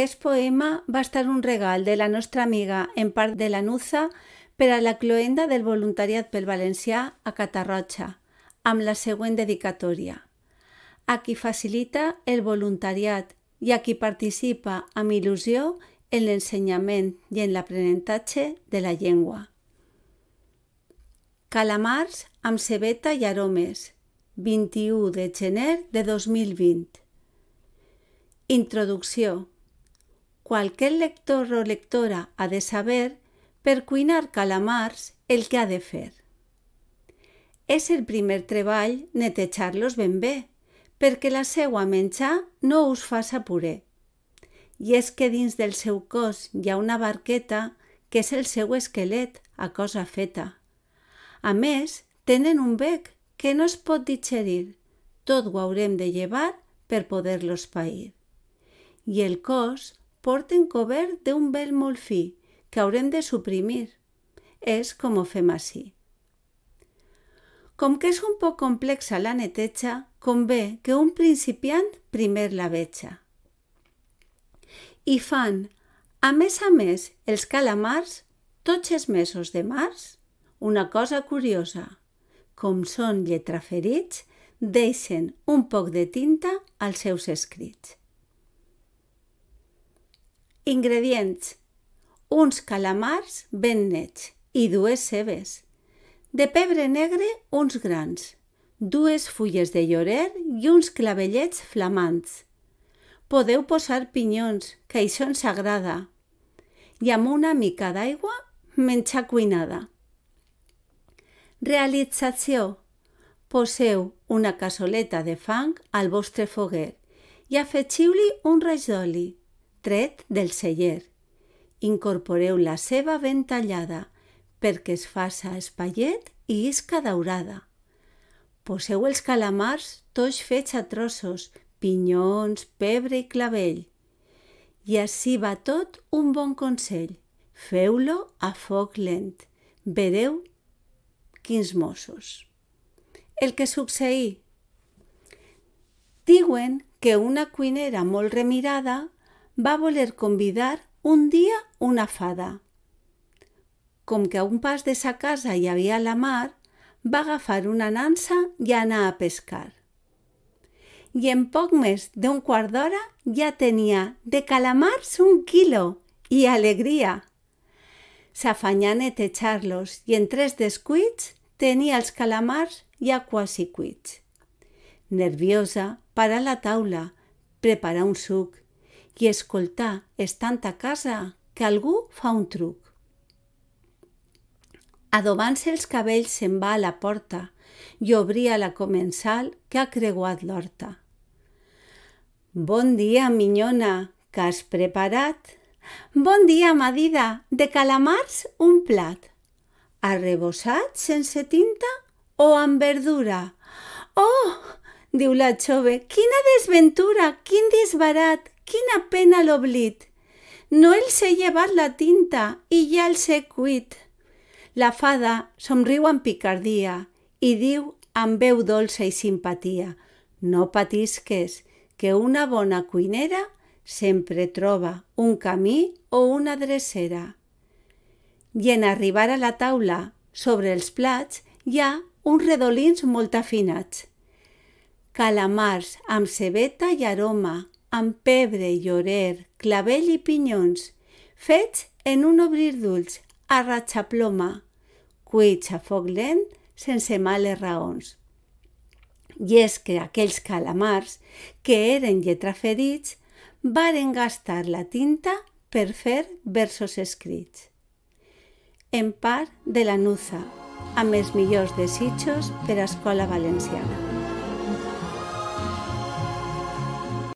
Aquest poema va estar un regal de la nostra amiga en part de la Nuza per a la cloenda del voluntariat pel valencià a Catarroja, amb la següent dedicatòria. A qui facilita el voluntariat i a qui participa amb il·lusió en l'ensenyament i en l'aprenentatge de la llengua. Calamars amb cebeta i aromes, 21 de gener de 2020. Introducció qualquer lector o lectora ha de saber per cuinar calamars el que ha de fer. És el primer treball netejar-los ben bé, perquè la seua menjar no us faça puré. I és que dins del seu cos hi ha una barqueta que és el seu esquelet, a cosa feta. A més, tenen un bec que no es pot digerir. Tot ho haurem de llevar per poder-los pair. I el cos porten cobert d'un vel molt fi que haurem de suprimir. És com ho fem així. Com que és un poc complexa la neteja, convé que un principiant primer la veja. I fan, a més a més, els calamars tots els mesos de març, una cosa curiosa. Com són lletraferits, deixen un poc de tinta als seus escrits. Ingredients. Uns calamars ben nets i dues cebes. De pebre negre, uns grans. Dues fulles de llorer i uns clavellets flamants. Podeu posar pinyons, que això ens agrada. I amb una mica d'aigua, menjar cuinada. Realització. Poseu una cassoleta de fang al vostre foguer i afegiu-li un raig d'oli tret del celler. Incorporeu la ceba ben tallada perquè es faça espallet i isca daurada. Poseu els calamars tots fets a trossos, pinyons, pebre i clavell. I així va tot un bon consell. Feu-lo a foc lent. Vereu quins mossos. El que succeí. Diuen que una cuinera molt remirada va voler convidar un dia una fada. Com que a un pas de sa casa hi havia la mar, va agafar una nansa i anar a pescar. I en poc més d'un quart d'hora ja tenia de calamars un quilo i alegria. S'afanyà a netejar-los i en tres descuits tenia els calamars ja quasi cuits. Nerviosa, para la taula, prepara un suc i escoltar, estant a casa, que algú fa un truc. Adobant-se els cabells se'n va a la porta i obria la comensal que ha creuat l'horta. Bon dia, minyona, que has preparat? Bon dia, Madida, de calamars un plat. Arrebossat sense tinta o amb verdura? Oh, diu la jove, quina desventura, quin disbarat! Quina pena l'oblit! No els he llevat la tinta i ja els he cuit. La fada somriu amb picardia i diu amb veu dolça i simpatia «No patisques, que una bona cuinera sempre troba un camí o una drecera». I en arribar a la taula, sobre els plats, hi ha uns redolins molt afinats. Calamars amb cebeta i aroma, amb pebre, llorer, clavell i pinyons, fets en un obrir d'ulls, a ploma, cuits a foc lent, sense males raons. I és que aquells calamars, que eren lletra ferits, varen gastar la tinta per fer versos escrits. En part de la Nuza, amb els millors desitjos per a Escola Valenciana.